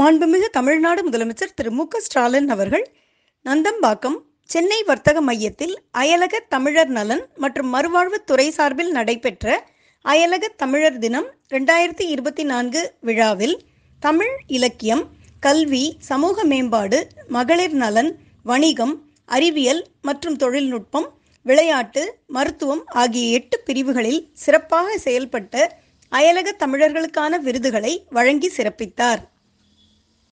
மாண்புமிகு தமிழ்நாடு முதலமைச்சர் திரு மு க ஸ்டாலின் அவர்கள் நந்தம்பாக்கம் சென்னை வர்த்தக மையத்தில் அயலக தமிழர் நலன் மற்றும் மறுவாழ்வுத்துறை சார்பில் நடைபெற்ற அயலக தமிழர் தினம் ரெண்டாயிரத்தி இருபத்தி நான்கு விழாவில் தமிழ் இலக்கியம் கல்வி சமூக மேம்பாடு மகளிர் நலன் வணிகம் அறிவியல் மற்றும் தொழில்நுட்பம் விளையாட்டு மருத்துவம் ஆகிய எட்டு பிரிவுகளில் சிறப்பாக செயல்பட்ட அயலக தமிழர்களுக்கான விருதுகளை வழங்கி சிறப்பித்தார்